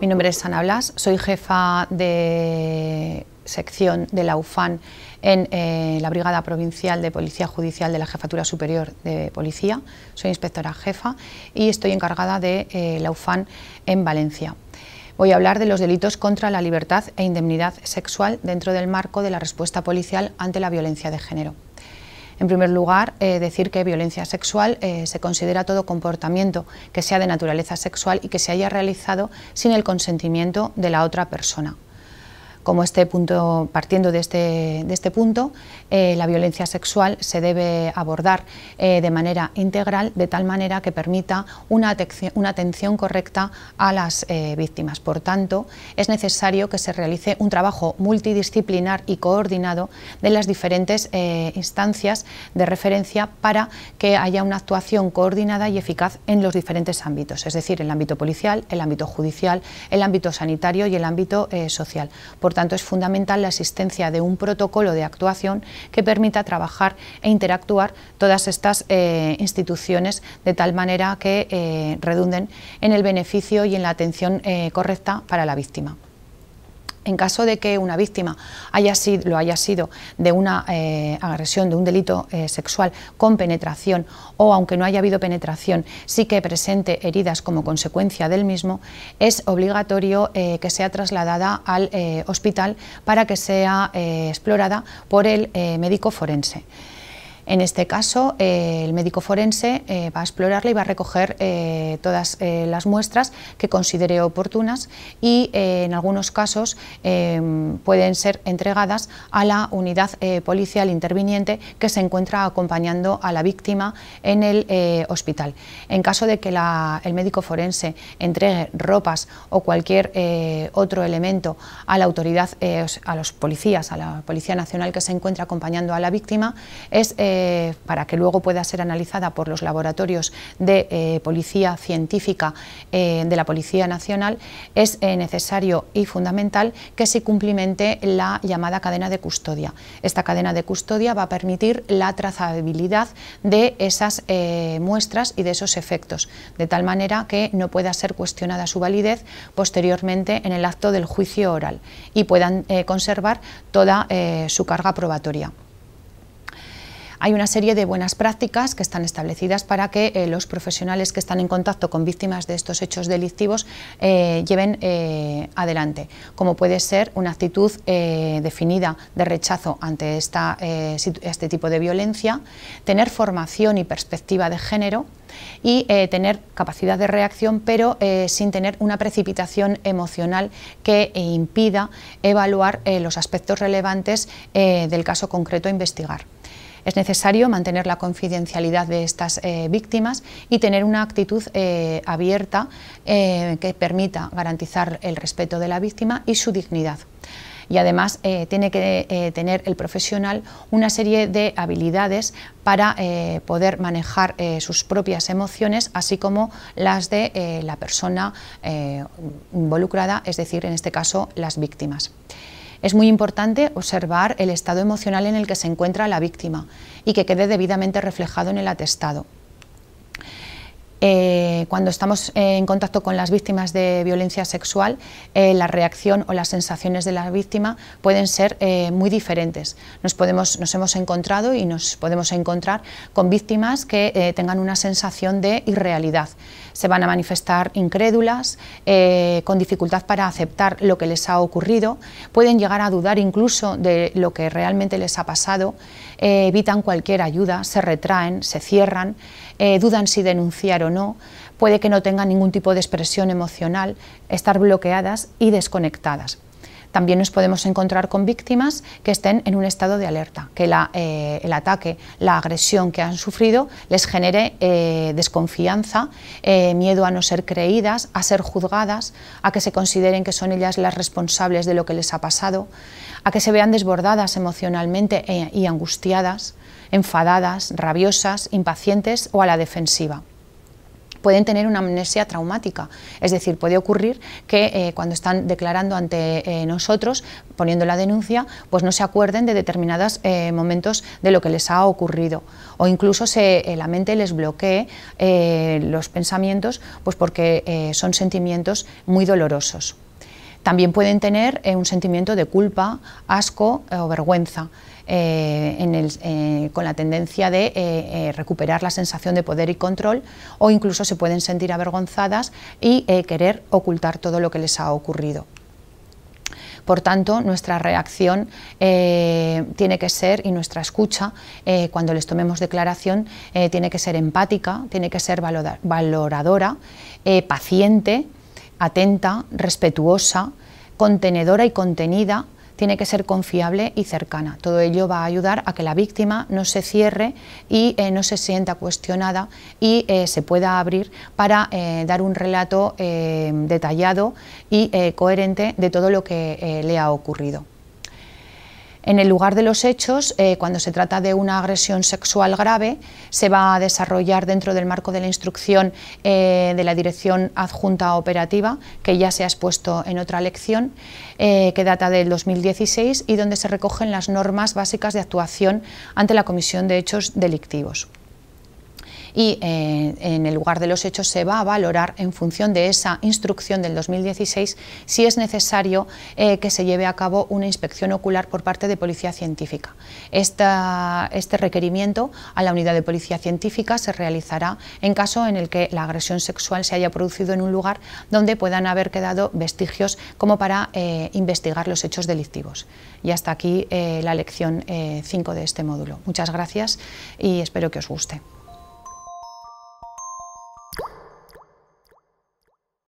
Mi nombre es Ana Blas, soy jefa de sección de la UFAN en eh, la Brigada Provincial de Policía Judicial de la Jefatura Superior de Policía. Soy inspectora jefa y estoy encargada de eh, la UFAN en Valencia. Voy a hablar de los delitos contra la libertad e indemnidad sexual dentro del marco de la respuesta policial ante la violencia de género. En primer lugar, eh, decir que violencia sexual eh, se considera todo comportamiento que sea de naturaleza sexual y que se haya realizado sin el consentimiento de la otra persona como este punto, partiendo de este, de este punto, eh, la violencia sexual se debe abordar eh, de manera integral, de tal manera que permita una, atención, una atención correcta a las eh, víctimas. Por tanto, es necesario que se realice un trabajo multidisciplinar y coordinado de las diferentes instancias de referencia para que haya una actuación coordinada y eficaz en los diferentes ámbitos, es decir, el ámbito policial, el ámbito judicial, el ámbito sanitario y el ámbito social. Por tanto, es fundamental la existencia de un protocolo de actuación que permita trabajar e interactuar todas estas eh, instituciones de tal manera que eh, redunden en el beneficio y en la atención eh, correcta para la víctima. En caso de que una víctima haya sido, lo haya sido de una eh, agresión, de un delito eh, sexual con penetración o aunque no haya habido penetración, sí que presente heridas como consecuencia del mismo, es obligatorio eh, que sea trasladada al hospital para que sea explorada por el médico forense. En este caso, eh, el médico forense eh, va a explorarla y va a recoger eh, todas las muestras que considere oportunas y en algunos casos pueden ser entregadas a la unidad policial interviniente que se encuentra acompañando a la víctima en el hospital. En caso de que el médico forense entregue ropas o cualquier otro elemento a la autoridad, a los policías, a la Policía Nacional que se encuentra acompañando a la víctima, es eh, para que luego pueda ser analizada por los laboratorios de eh, policía científica eh, de la Policía Nacional, es necesario y fundamental que se cumplimente la llamada cadena de custodia. Esta cadena de custodia va a permitir la trazabilidad de esas muestras y de esos efectos, de tal manera que no pueda ser cuestionada su validez posteriormente en el acto del juicio oral y puedan conservar toda su carga probatoria hay una serie de buenas prácticas que están establecidas para que eh, los profesionales que están en contacto con víctimas de estos hechos delictivos eh, lleven eh, adelante, como puede ser una actitud definida de rechazo ante este tipo de violencia, tener formación y perspectiva de género, y tener capacidad de reacción, pero sin tener una precipitación emocional que impida evaluar los aspectos relevantes del caso concreto a investigar. Es necesario mantener la confidencialidad de estas eh, víctimas y tener una actitud eh, abierta eh, que permita garantizar el respeto de la víctima y su dignidad y además tiene que tener el profesional una serie de habilidades para poder manejar sus propias emociones, así como las de la persona involucrada, es decir, en este caso, las víctimas. Es muy importante observar el estado emocional en el que se encuentra la víctima y que quede debidamente reflejado en el atestado. Eh, cuando estamos en contacto con las víctimas de violencia sexual, eh, la reacción o las sensaciones de la víctima pueden ser eh, muy diferentes. Nos, nos hemos encontrado y nos podemos encontrar con víctimas que tengan una sensación de irrealidad. Se van a manifestar incrédulas, con dificultad para aceptar lo que les ha ocurrido, pueden llegar a dudar incluso de lo que realmente les ha pasado. Eh, evitan cualquier ayuda, se retraen, se cierran, eh, dudan si denunciar o no, puede que no tengan ningún tipo de expresión emocional, estar bloqueadas y desconectadas. También nos podemos encontrar con víctimas que estén en un estado de alerta, que eh, el ataque, la agresión que han sufrido les genere eh, desconfianza, eh, miedo a no ser creídas, a ser juzgadas, a que se consideren que son ellas las responsables de lo que les ha pasado, a que se vean desbordadas emocionalmente y angustiadas, enfadadas, rabiosas, impacientes o a la defensiva pueden tener una amnesia traumática. Es decir, puede ocurrir que eh, cuando están declarando ante eh, nosotros, poniendo la denuncia, pues no se acuerden de determinados eh, momentos de lo que les ha ocurrido. O incluso la mente les bloquee los pensamientos pues porque son sentimientos muy dolorosos. También pueden tener eh, un sentimiento de culpa, asco eh, o vergüenza, eh, con la tendencia de recuperar la sensación de poder y control, o incluso se pueden sentir avergonzadas y querer ocultar todo lo que les ha ocurrido. Por tanto, nuestra reacción tiene que ser, y nuestra escucha, cuando les tomemos declaración, tiene que ser empática, tiene que ser valoradora, paciente atenta, respetuosa, contenedora y contenida, tiene que ser confiable y cercana. Todo ello va a ayudar a que la víctima no se cierre y eh, no se sienta cuestionada y eh, se pueda abrir para eh, dar un relato detallado y coherente de todo lo que le ha ocurrido. En el lugar de los hechos, eh, cuando se trata de una agresión sexual grave, se va a desarrollar dentro del marco de la instrucción eh, de la Dirección Adjunta Operativa, que ya se ha expuesto en otra lección, eh, que data del 2016 y donde se recogen las normas básicas de actuación ante la comisión de hechos delictivos y eh, en el lugar de los hechos se va a valorar en función de esa instrucción del 2016 si es necesario eh, que se lleve a cabo una inspección ocular por parte de policía científica. este requerimiento a la unidad de policía científica se realizará en caso en el que la agresión sexual se haya producido en un lugar donde puedan haber quedado vestigios como para eh, investigar los hechos delictivos. Y hasta aquí la lección 5 de este módulo. Muchas gracias y espero que os guste.